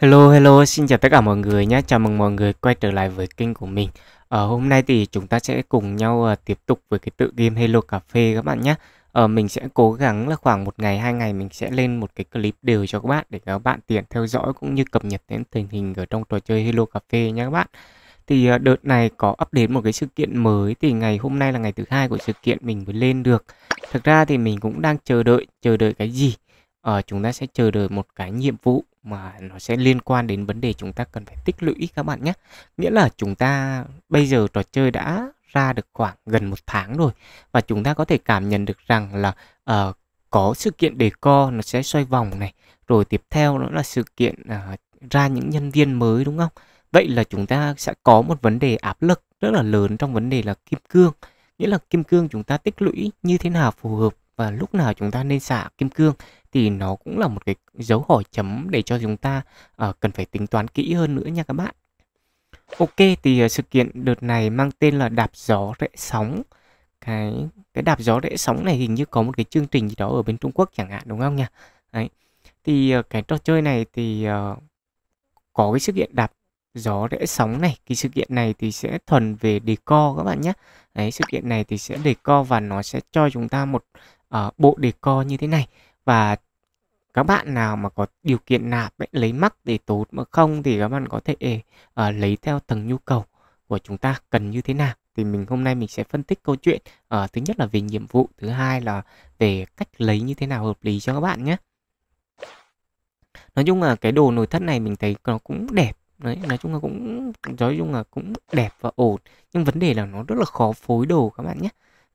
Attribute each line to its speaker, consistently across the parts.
Speaker 1: Hello, hello, xin chào tất cả mọi người nhé. Chào mừng mọi người quay trở lại với kênh của mình. Ở ờ, hôm nay thì chúng ta sẽ cùng nhau ờ, tiếp tục với cái tự game Hello Cà Phê các bạn nhé. Uh, mình sẽ cố gắng là khoảng một ngày, hai ngày mình sẽ lên một cái clip đều cho các bạn để các bạn tiện theo dõi cũng như cập nhật đến tình hình ở trong trò chơi Hello Cà Phê nhé các bạn. Thì đợt này có đến một cái sự kiện mới thì ngày hôm nay là ngày thứ hai của sự kiện mình mới lên được. Thực ra thì mình cũng đang chờ đợi, chờ đợi cái gì? Ờ, chúng ta sẽ chờ đợi một cái nhiệm vụ mà nó sẽ liên quan đến vấn đề chúng ta cần phải tích lũy các bạn nhé. Nghĩa là chúng ta bây giờ trò chơi đã ra được khoảng gần một tháng rồi và chúng ta có thể cảm nhận được rằng là uh, có sự kiện đề co nó sẽ xoay vòng này rồi tiếp theo nữa là sự kiện uh, ra những nhân viên mới đúng không vậy là chúng ta sẽ có một vấn đề áp lực rất là lớn trong vấn đề là kim cương nghĩa là kim cương chúng ta tích lũy như thế nào phù hợp và lúc nào chúng ta nên xả kim cương thì nó cũng là một cái dấu hỏi chấm để cho chúng ta uh, cần phải tính toán kỹ hơn nữa nha các bạn. Ok thì uh, sự kiện đợt này mang tên là đạp gió rẽ sóng. Cái cái đạp gió rẽ sóng này hình như có một cái chương trình gì đó ở bên Trung Quốc chẳng hạn đúng không nha. Đấy. Thì uh, cái trò chơi này thì uh, có cái sự kiện đạp gió rẽ sóng này cái sự kiện này thì sẽ thuần về decor các bạn nhé đấy sự kiện này thì sẽ decor và nó sẽ cho chúng ta một uh, bộ co như thế này và các bạn nào mà có điều kiện nạp ấy, lấy mắc để tốt mà không thì các bạn có thể uh, lấy theo từng nhu cầu của chúng ta cần như thế nào thì mình hôm nay mình sẽ phân tích câu chuyện uh, thứ nhất là về nhiệm vụ thứ hai là về cách lấy như thế nào hợp lý cho các bạn nhé nói chung là cái đồ nội thất này mình thấy nó cũng đẹp đấy nói chung là cũng nói chung là cũng đẹp và ổn nhưng vấn đề là nó rất là khó phối đồ các bạn nhé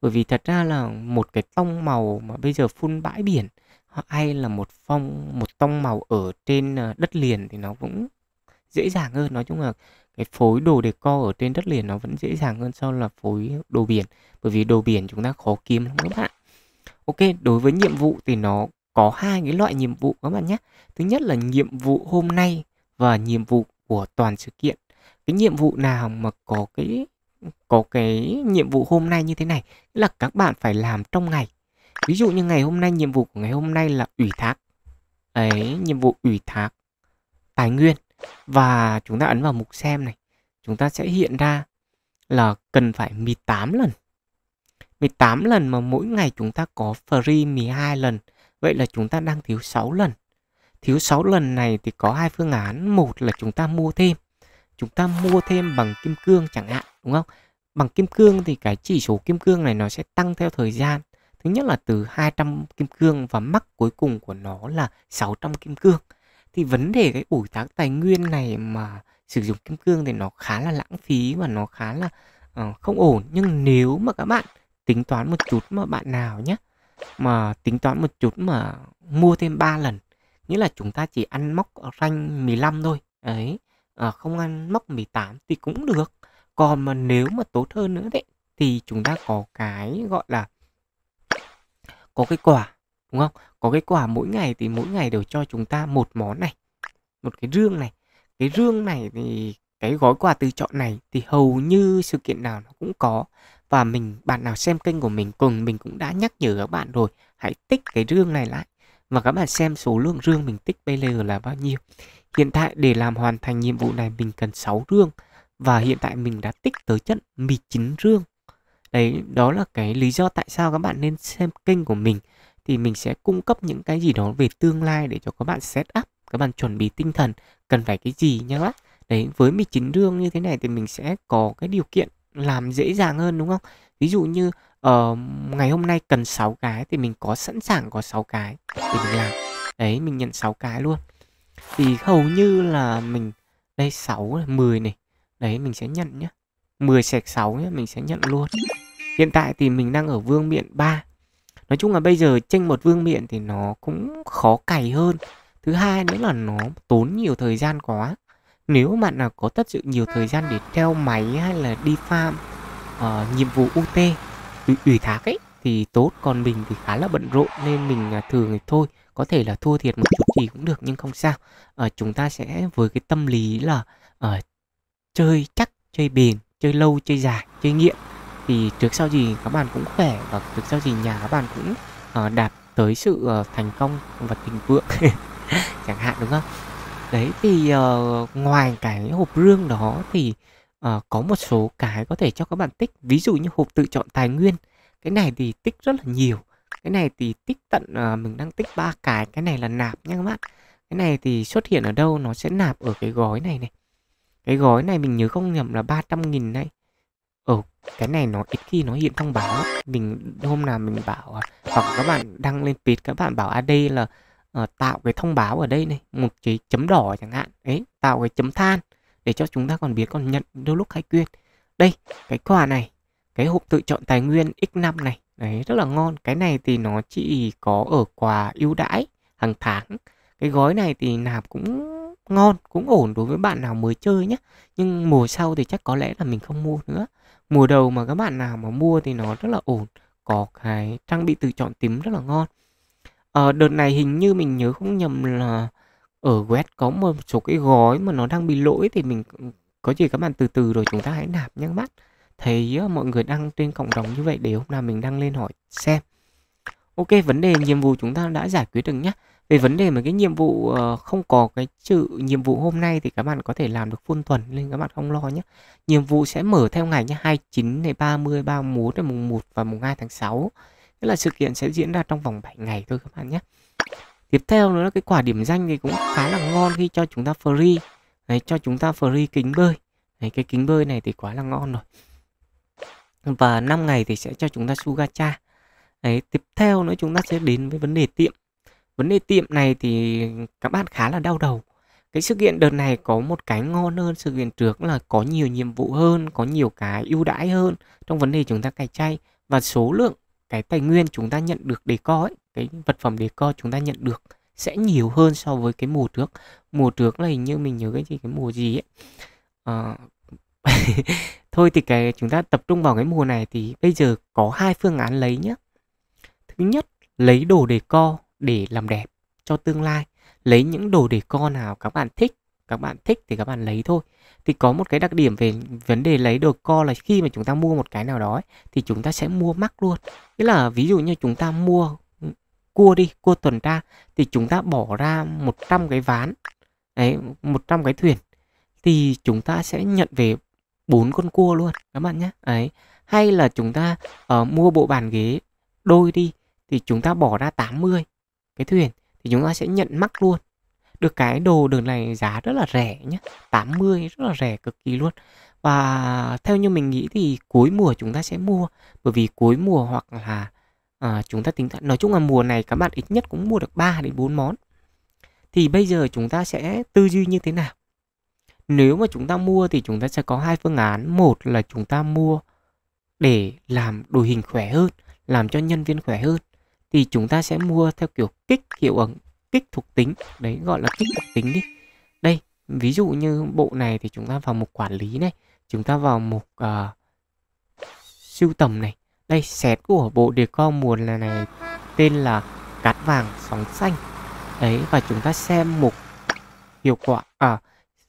Speaker 1: bởi vì thật ra là một cái tông màu mà bây giờ phun bãi biển hay là một phong một tông màu ở trên ờ, đất liền thì nó cũng dễ dàng hơn nói chung là cái phối đồ để co ở trên đất liền nó vẫn dễ dàng hơn so là phối đồ biển bởi vì đồ biển chúng ta khó kiếm lắm các bạn ok đối với nhiệm vụ thì nó có hai cái loại nhiệm vụ các bạn nhé thứ nhất là nhiệm vụ hôm nay và nhiệm vụ của toàn sự kiện cái nhiệm vụ nào mà có cái có cái nhiệm vụ hôm nay như thế này là các bạn phải làm trong ngày ví dụ như ngày hôm nay nhiệm vụ của ngày hôm nay là ủy thác ấy nhiệm vụ ủy thác tài nguyên và chúng ta ấn vào mục xem này chúng ta sẽ hiện ra là cần phải 18 lần 18 lần mà mỗi ngày chúng ta có free 12 lần vậy là chúng ta đang thiếu 6 lần thiếu 6 lần này thì có hai phương án một là chúng ta mua thêm chúng ta mua thêm bằng kim cương chẳng hạn đúng không? Bằng kim cương thì cái chỉ số kim cương này nó sẽ tăng theo thời gian. Thứ nhất là từ 200 kim cương và mắc cuối cùng của nó là 600 kim cương. Thì vấn đề cái ủi tác tài nguyên này mà sử dụng kim cương thì nó khá là lãng phí và nó khá là uh, không ổn. Nhưng nếu mà các bạn tính toán một chút mà bạn nào nhé, mà tính toán một chút mà mua thêm 3 lần nghĩa là chúng ta chỉ ăn móc ranh 15 thôi đấy, à, ờ, không ăn móc 18 thì cũng được còn mà nếu mà tốt hơn nữa đấy thì chúng ta có cái gọi là có cái quả đúng không có cái quả mỗi ngày thì mỗi ngày đều cho chúng ta một món này một cái rương này cái rương này thì cái gói quà từ chọn này thì hầu như sự kiện nào nó cũng có và mình bạn nào xem kênh của mình cùng mình cũng đã nhắc nhở các bạn rồi hãy tích cái rương này lại và các bạn xem số lượng rương mình tích bây giờ là bao nhiêu hiện tại để làm hoàn thành nhiệm vụ này mình cần 6 rương và hiện tại mình đã tích tới trận 19 rương đấy đó là cái lý do tại sao các bạn nên xem kênh của mình thì mình sẽ cung cấp những cái gì đó về tương lai để cho các bạn set up các bạn chuẩn bị tinh thần cần phải cái gì nhá các bạn đấy với 19 rương như thế này thì mình sẽ có cái điều kiện làm dễ dàng hơn đúng không ví dụ như uh, ngày hôm nay cần 6 cái thì mình có sẵn sàng có 6 cái thì mình làm đấy mình nhận 6 cái luôn thì hầu như là mình đây 6 10 này Đấy mình sẽ nhận nhé 10 sạch 6 nhé mình sẽ nhận luôn Hiện tại thì mình đang ở vương miện 3 Nói chung là bây giờ tranh một vương miện thì nó cũng khó cày hơn Thứ hai nữa là nó tốn nhiều thời gian quá Nếu bạn nào có tất sự nhiều thời gian để theo máy hay là đi farm uh, nhiệm vụ UT ủy, ủy thác ấy thì tốt còn mình thì khá là bận rộn nên mình à, thường thì thôi có thể là thua thiệt một chút gì cũng được nhưng không sao à, chúng ta sẽ với cái tâm lý là à, chơi chắc chơi bền chơi lâu chơi dài chơi nghiện thì trước sau gì các bạn cũng khỏe và trước sau gì nhà các bạn cũng uh, đạt tới sự uh, thành công và thịnh vượng chẳng hạn đúng không đấy thì uh, ngoài cái hộp rương đó thì uh, có một số cái có thể cho các bạn tích ví dụ như hộp tự chọn tài nguyên cái này thì tích rất là nhiều cái này thì tích tận uh, mình đang tích ba cái cái này là nạp nha các bạn cái này thì xuất hiện ở đâu nó sẽ nạp ở cái gói này này cái gói này mình nhớ không nhầm là 300 nghìn đấy Ờ, cái này nó ít khi nó hiện thông báo Mình hôm nào mình bảo à, Hoặc các bạn đăng lên page các bạn bảo AD là uh, Tạo cái thông báo ở đây này Một cái chấm đỏ chẳng hạn ấy tạo cái chấm than Để cho chúng ta còn biết còn nhận đôi lúc hay quyên Đây, cái quà này Cái hộp tự chọn tài nguyên X5 này Đấy, rất là ngon Cái này thì nó chỉ có ở quà ưu đãi hàng tháng Cái gói này thì nạp cũng ngon cũng ổn đối với bạn nào mới chơi nhé nhưng mùa sau thì chắc có lẽ là mình không mua nữa mùa đầu mà các bạn nào mà mua thì nó rất là ổn có cái trang bị tự chọn tím rất là ngon à, đợt này hình như mình nhớ không nhầm là ở web có một số cái gói mà nó đang bị lỗi thì mình có gì các bạn từ từ rồi chúng ta hãy nạp nhé các bạn thấy ờ, mọi người đăng trên cộng đồng như vậy để hôm nào mình đăng lên hỏi xem ok vấn đề nhiệm vụ chúng ta đã giải quyết được nhé về vấn đề mà cái nhiệm vụ ờ, không có cái chữ nhiệm vụ hôm nay thì các bạn có thể làm được full tuần nên các bạn không lo nhé nhiệm vụ sẽ mở theo ngày nhé 29 này 30 31 này mùng 1 và mùng 2 tháng 6 tức là sự kiện sẽ diễn ra trong vòng 7 ngày thôi các bạn nhé tiếp theo nữa là cái quả điểm danh thì cũng khá là ngon khi cho chúng ta free Đấy, cho chúng ta free kính bơi Đấy, cái kính bơi này thì quá là ngon rồi và 5 ngày thì sẽ cho chúng ta sugacha Đấy, tiếp theo nữa chúng ta sẽ đến với vấn đề tiệm vấn đề tiệm này thì các bạn khá là đau đầu cái sự kiện đợt này có một cái ngon hơn sự kiện trước là có nhiều nhiệm vụ hơn có nhiều cái ưu đãi hơn trong vấn đề chúng ta cày chay và số lượng cái tài nguyên chúng ta nhận được để co cái vật phẩm để co chúng ta nhận được sẽ nhiều hơn so với cái mùa trước mùa trước là hình như mình nhớ cái gì cái mùa gì ấy à, thôi thì cái chúng ta tập trung vào cái mùa này thì bây giờ có hai phương án lấy nhé thứ nhất lấy đồ để co để làm đẹp cho tương lai lấy những đồ để co nào các bạn thích các bạn thích thì các bạn lấy thôi thì có một cái đặc điểm về vấn đề lấy đồ co là khi mà chúng ta mua một cái nào đó ấy, thì chúng ta sẽ mua mắc luôn nghĩa là ví dụ như chúng ta mua cua đi cua tuần tra thì chúng ta bỏ ra 100 cái ván ấy 100 cái thuyền thì chúng ta sẽ nhận về bốn con cua luôn các bạn nhé ấy hay là chúng ta uh, mua bộ bàn ghế đôi đi thì chúng ta bỏ ra 80 cái thuyền thì chúng ta sẽ nhận mắc luôn được cái đồ đường này giá rất là rẻ nhé 80 rất là rẻ cực kỳ luôn và theo như mình nghĩ thì cuối mùa chúng ta sẽ mua bởi vì cuối mùa hoặc là à, chúng ta tính toán nói chung là mùa này các bạn ít nhất cũng mua được 3 đến 4 món thì bây giờ chúng ta sẽ tư duy như thế nào nếu mà chúng ta mua thì chúng ta sẽ có hai phương án một là chúng ta mua để làm đồ hình khỏe hơn làm cho nhân viên khỏe hơn thì chúng ta sẽ mua theo kiểu kích hiệu ứng kích thuộc tính đấy gọi là kích thuộc tính đi đây ví dụ như bộ này thì chúng ta vào mục quản lý này chúng ta vào mục uh, ờ, siêu tầm này đây xét của bộ đề co mùa là này tên là cát vàng sóng xanh đấy và chúng ta xem mục hiệu quả à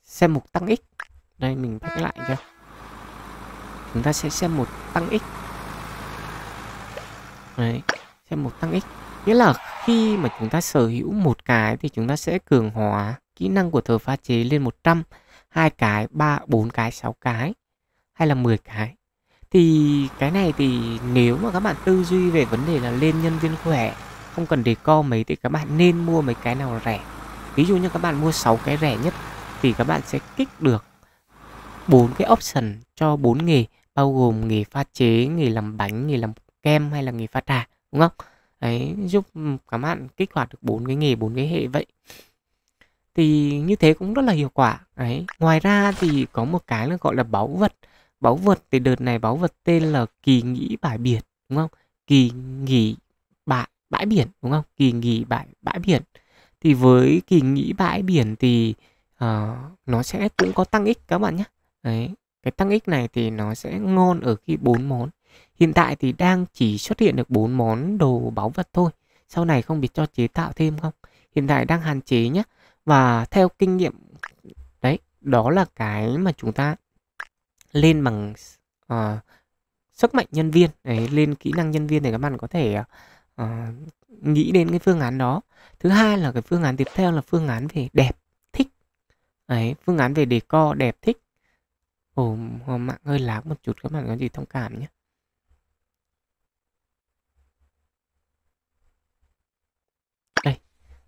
Speaker 1: xem mục tăng x đây mình vẽ lại cho chúng ta sẽ xem một tăng x đấy xem một tăng x nghĩa là khi mà chúng ta sở hữu một cái thì chúng ta sẽ cường hóa kỹ năng của thờ pha chế lên 100 hai cái ba bốn cái sáu cái hay là 10 cái thì cái này thì nếu mà các bạn tư duy về vấn đề là lên nhân viên khỏe không cần để co mấy thì các bạn nên mua mấy cái nào rẻ ví dụ như các bạn mua 6 cái rẻ nhất thì các bạn sẽ kích được bốn cái option cho bốn nghề bao gồm nghề pha chế nghề làm bánh nghề làm kem hay là nghề pha trà đúng không đấy giúp ừ, các bạn kích hoạt được bốn cái nghề bốn cái hệ vậy thì như thế cũng rất là hiệu quả đấy ngoài ra thì có một cái là gọi là báu vật báu vật thì đợt này báu vật tên là kỳ nghỉ bãi biển đúng không kỳ nghỉ bãi bãi biển đúng không kỳ nghỉ bãi bãi biển thì với kỳ nghỉ bãi biển thì uh, nó sẽ cũng có tăng ích các bạn nhé đấy cái tăng ích này thì nó sẽ ngon ở khi bốn món Hiện tại thì đang chỉ xuất hiện được 4 món đồ báu vật thôi. Sau này không biết cho chế tạo thêm không? Hiện tại đang hạn chế nhé. Và theo kinh nghiệm đấy, đó là cái mà chúng ta lên bằng uh, sức mạnh nhân viên, đấy, lên kỹ năng nhân viên để các bạn có thể uh, nghĩ đến cái phương án đó. Thứ hai là cái phương án tiếp theo là phương án về đẹp, thích. Đấy, phương án về decor đẹp thích. Ồ, mạng hơi lác một chút các bạn có gì thông cảm nhé.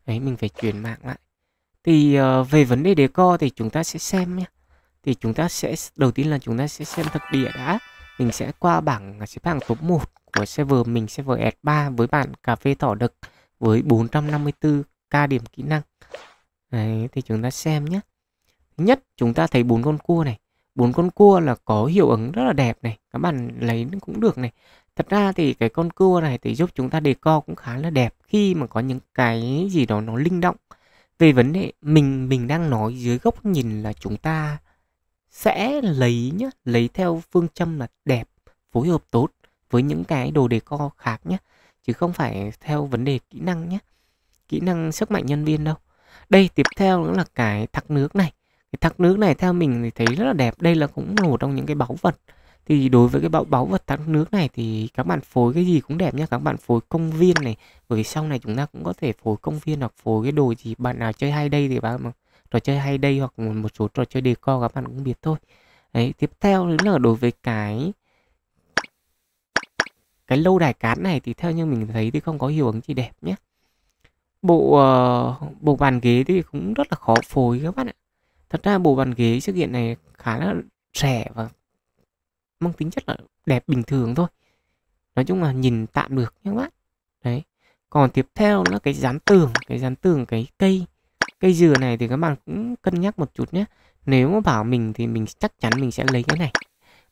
Speaker 1: đấy mình phải chuyển mạng lại thì uh, về vấn đề đề co thì chúng ta sẽ xem nhé thì chúng ta sẽ đầu tiên là chúng ta sẽ xem thực địa đã mình sẽ qua bảng à, xếp hạng top 1 của server mình server S3 với bản cà phê thỏ đực với 454k điểm kỹ năng đấy thì chúng ta xem nhé nhất chúng ta thấy bốn con cua này bốn con cua là có hiệu ứng rất là đẹp này các bạn lấy cũng được này thật ra thì cái con cua này thì giúp chúng ta đề co cũng khá là đẹp khi mà có những cái gì đó nó linh động về vấn đề mình mình đang nói dưới góc nhìn là chúng ta sẽ lấy nhá lấy theo phương châm là đẹp phối hợp tốt với những cái đồ đề co khác nhé chứ không phải theo vấn đề kỹ năng nhé kỹ năng sức mạnh nhân viên đâu đây tiếp theo nữa là cái thác nước này cái thác nước này theo mình thì thấy rất là đẹp đây là cũng là một trong những cái báu vật thì đối với cái bão báu vật thác nước này thì các bạn phối cái gì cũng đẹp nhá các bạn phối công viên này bởi vì sau này chúng ta cũng có thể phối công viên hoặc phối cái đồ gì bạn nào chơi hay đây thì bạn mà trò chơi hay đây hoặc một, số trò chơi deco các bạn cũng biết thôi đấy tiếp theo nữa là đối với cái cái lâu đài cát này thì theo như mình thấy thì không có hiệu ứng gì đẹp nhé bộ uh, bộ bàn ghế thì cũng rất là khó phối các bạn ạ thật ra bộ bàn ghế sự kiện này khá là rẻ và mang tính chất là đẹp bình thường thôi nói chung là nhìn tạm được nhé các bạn đấy còn tiếp theo là cái dán tường cái dán tường cái cây cây dừa này thì các bạn cũng cân nhắc một chút nhé nếu mà bảo mình thì mình chắc chắn mình sẽ lấy cái này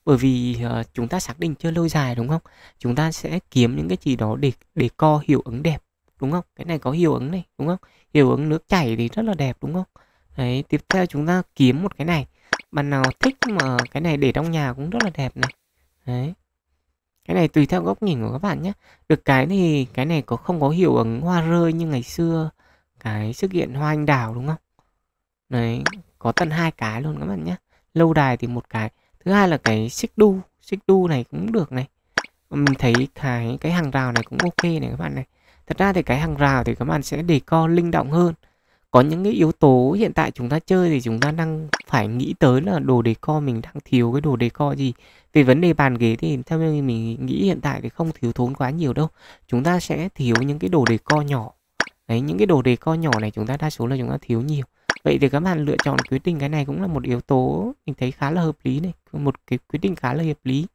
Speaker 1: bởi vì uh, chúng ta xác định chưa lâu dài đúng không chúng ta sẽ kiếm những cái gì đó để để co hiệu ứng đẹp đúng không cái này có hiệu ứng này đúng không hiệu ứng nước chảy thì rất là đẹp đúng không đấy tiếp theo chúng ta kiếm một cái này bạn nào thích mà cái này để trong nhà cũng rất là đẹp này đấy cái này tùy theo góc nhìn của các bạn nhé được cái thì cái này có không có hiệu ứng hoa rơi như ngày xưa cái sự kiện hoa anh đào đúng không đấy có tận hai cái luôn các bạn nhé lâu đài thì một cái thứ hai là cái xích đu xích đu này cũng được này mình thấy cái cái hàng rào này cũng ok này các bạn này thật ra thì cái hàng rào thì các bạn sẽ để co linh động hơn có những cái yếu tố hiện tại chúng ta chơi thì chúng ta đang phải nghĩ tới là đồ đề co mình đang thiếu cái đồ đề co gì về vấn đề bàn ghế thì theo như mình nghĩ hiện tại thì không thiếu thốn quá nhiều đâu chúng ta sẽ thiếu những cái đồ đề co nhỏ đấy những cái đồ đề co nhỏ này chúng ta đa số là chúng ta thiếu nhiều vậy thì các bạn lựa chọn quyết định cái này cũng là một yếu tố mình thấy khá là hợp lý này một cái quyết định khá là hợp lý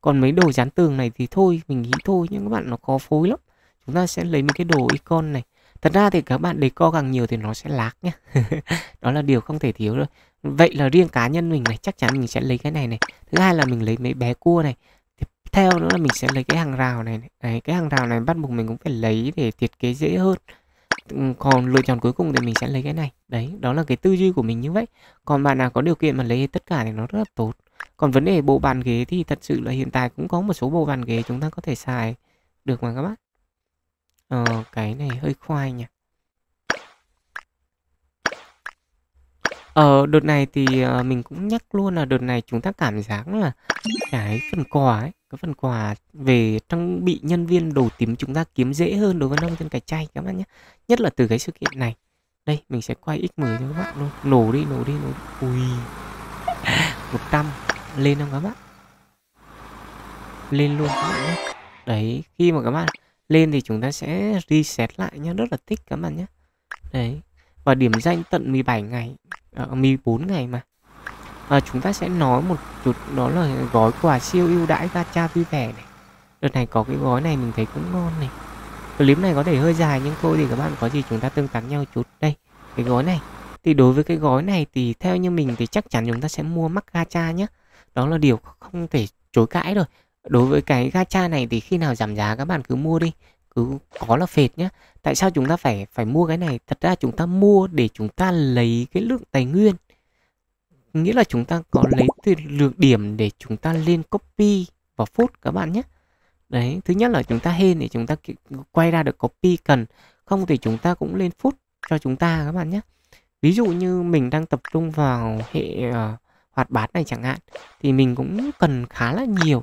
Speaker 1: còn mấy đồ dán tường này thì thôi mình nghĩ thôi nhưng các bạn nó khó phối lắm chúng ta sẽ lấy một cái đồ icon này thật ra thì các bạn để co càng nhiều thì nó sẽ lạc nhá đó là điều không thể thiếu rồi vậy là riêng cá nhân mình này chắc chắn mình sẽ lấy cái này này thứ hai là mình lấy mấy bé cua này tiếp theo nữa là mình sẽ lấy cái hàng rào này, này. Đấy, cái hàng rào này bắt buộc mình cũng phải lấy để thiết kế dễ hơn ừ, còn lựa chọn cuối cùng thì mình sẽ lấy cái này đấy đó là cái tư duy của mình như vậy còn bạn nào có điều kiện mà lấy tất cả thì nó rất là tốt còn vấn đề bộ bàn ghế thì thật sự là hiện tại cũng có một số bộ bàn ghế chúng ta có thể xài được mà các bạn Ờ, cái này hơi khoai nhỉ. Ờ, đợt này thì ờ, mình cũng nhắc luôn là đợt này chúng ta cảm giác là cái phần quà ấy, cái phần quà về trang bị nhân viên đồ tím chúng ta kiếm dễ hơn đối với nông dân cải chay các bạn nhé. Nhất là từ cái sự kiện này. Đây, mình sẽ quay x XM cho các bạn luôn. Nổ đi, nổ đi, nổ đi. Ui. 100 lên không các bạn? Lên luôn các bạn nhé. Đấy, khi mà các bạn lên thì chúng ta sẽ reset lại nhá rất là thích các bạn nhé đấy và điểm danh tận 17 ngày à, ờ, 14 ngày mà à, chúng ta sẽ nói một chút đó là gói quà siêu ưu đãi gacha vui vẻ này đợt này có cái gói này mình thấy cũng ngon này clip này có thể hơi dài nhưng thôi thì các bạn có gì chúng ta tương tác nhau chút đây cái gói này thì đối với cái gói này thì theo như mình thì chắc chắn chúng ta sẽ mua mắc gacha nhé đó là điều không thể chối cãi rồi đối với cái gacha này thì khi nào giảm giá các bạn cứ mua đi cứ có là phệt nhá tại sao chúng ta phải phải mua cái này thật ra chúng ta mua để chúng ta lấy cái lượng tài nguyên nghĩa là chúng ta có lấy từ lượng điểm để chúng ta lên copy và phút các bạn nhé đấy thứ nhất là chúng ta hên để chúng ta quay ra được copy cần không thì chúng ta cũng lên phút cho chúng ta các bạn nhé ví dụ như mình đang tập trung vào hệ uh, hoạt bát này chẳng hạn thì mình cũng cần khá là nhiều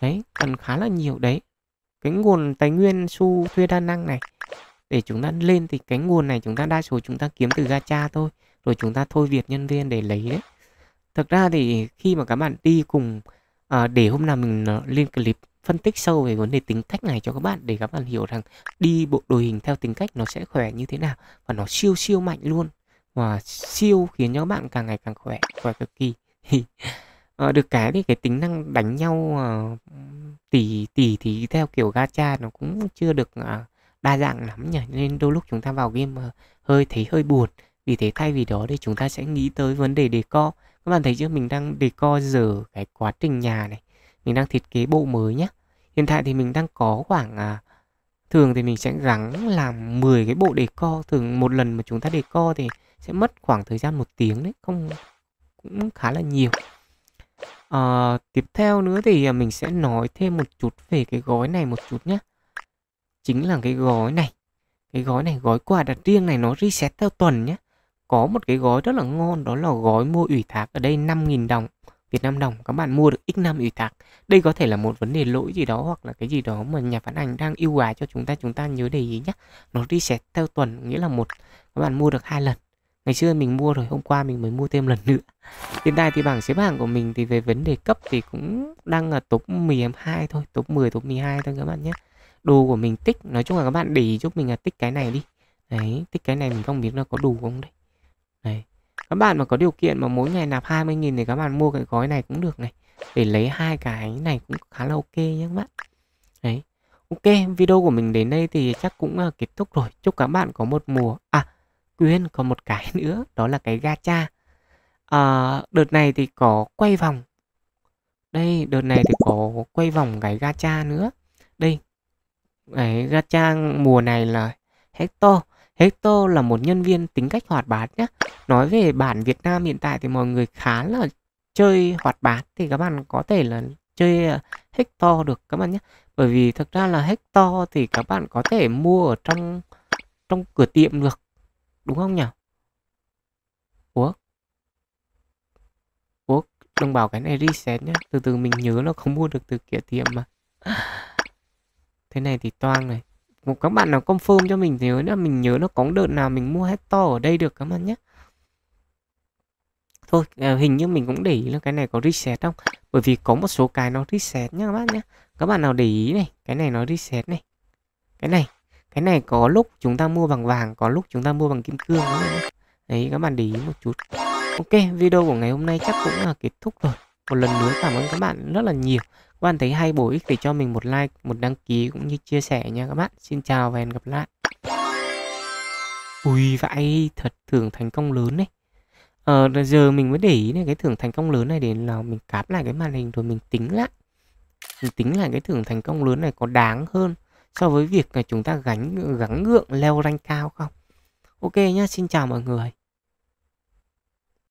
Speaker 1: đấy cần khá là nhiều đấy cái nguồn tài nguyên su thuê đa năng này để chúng ta lên thì cái nguồn này chúng ta đa số chúng ta kiếm từ gacha thôi rồi chúng ta thôi việc nhân viên để lấy đấy thực ra thì khi mà các bạn đi cùng à, để hôm nào mình ờ, lên clip phân tích sâu về vấn đề tính cách này cho các bạn để các bạn hiểu rằng đi bộ đội hình theo tính cách nó sẽ khỏe như thế nào và nó siêu siêu mạnh luôn và siêu khiến cho các bạn càng ngày càng khỏe khỏe cực kỳ Ờ, được cái thì cái tính năng đánh nhau ờ, tỷ tỉ thí theo kiểu gacha nó cũng chưa được ờ, đa dạng lắm nhỉ nên đôi lúc chúng ta vào game ờ, hơi thấy hơi buồn vì thế thay vì đó thì chúng ta sẽ nghĩ tới vấn đề đề co các bạn thấy chưa mình đang đề co dở cái quá trình nhà này mình đang thiết kế bộ mới nhé hiện tại thì mình đang có khoảng à, thường thì mình sẽ gắng làm 10 cái bộ đề co thường một lần mà chúng ta đề co thì sẽ mất khoảng thời gian một tiếng đấy không cũng khá là nhiều à, tiếp theo nữa thì à, mình sẽ nói thêm một chút về cái gói này một chút nhé chính là cái gói này cái gói này gói quà đặt riêng này nó reset theo tuần nhé có một cái gói rất là ngon đó là gói mua ủy thác ở đây 5.000 đồng Việt Nam đồng các bạn mua được x5 ủy thác đây có thể là một vấn đề lỗi gì đó hoặc là cái gì đó mà nhà phát hành đang ưu ái cho chúng ta chúng ta nhớ để ý nhé nó reset theo tuần nghĩa là một các bạn mua được hai lần ngày xưa mình mua rồi hôm qua mình mới mua thêm lần nữa hiện tại thì bảng xếp hạng của mình thì về vấn đề cấp thì cũng đang ở top 12 thôi top 10 top 12 thôi các bạn nhé đồ của mình tích nói chung là các bạn để ý giúp mình là tích cái này đi đấy tích cái này mình không biết nó có đủ không đấy đấy các bạn mà có điều kiện mà mỗi ngày nạp 20.000 thì các bạn mua cái gói này cũng được này để lấy hai cái này cũng khá là ok nhé các bạn đấy ok video của mình đến đây thì chắc cũng kết thúc rồi chúc các bạn có một mùa à quyên còn một cái nữa đó là cái gacha à, đợt này thì có quay vòng đây đợt này thì có quay vòng cái gacha nữa đây cái gacha mùa này là hector hector là một nhân viên tính cách hoạt bát nhé nói về bản việt nam hiện tại thì mọi người khá là chơi hoạt bát thì các bạn có thể là chơi ờ, hector được các bạn nhé bởi vì thực ra là hector thì các bạn có thể mua ở trong trong cửa tiệm được đúng không nhỉ? Ủa? Ủa, đừng bảo cái này reset nhá. Từ từ mình nhớ là không mua được từ kia tiệm mà. Thế này thì toang này. Một các bạn nào confirm cho mình nhớ nữa, mình nhớ nó có đợt nào mình mua hết to ở đây được các bạn nhé. Thôi, à, hình như mình cũng để ý là cái này có reset không? Bởi vì có một số cái nó reset nhá các bạn nhé. Các bạn nào để ý này, cái này nó reset này. Cái này cái này có lúc chúng ta mua bằng vàng có lúc chúng ta mua bằng kim cương đấy, đấy các bạn để ý một chút ok video của ngày hôm nay chắc cũng là kết thúc rồi một lần nữa cảm ơn các bạn rất là nhiều các bạn thấy hay bổ ích thì cho mình một like một đăng ký cũng như chia sẻ nha các bạn xin chào và hẹn gặp lại ui vãi thật thưởng thành công lớn đấy ờ à, giờ mình mới để ý này cái thưởng thành công lớn này để là mình cáp lại cái màn hình rồi mình tính lại mình tính lại cái thưởng thành công lớn này có đáng hơn so với việc là chúng ta gánh gắng gượng leo rank cao không ok nhá xin chào mọi người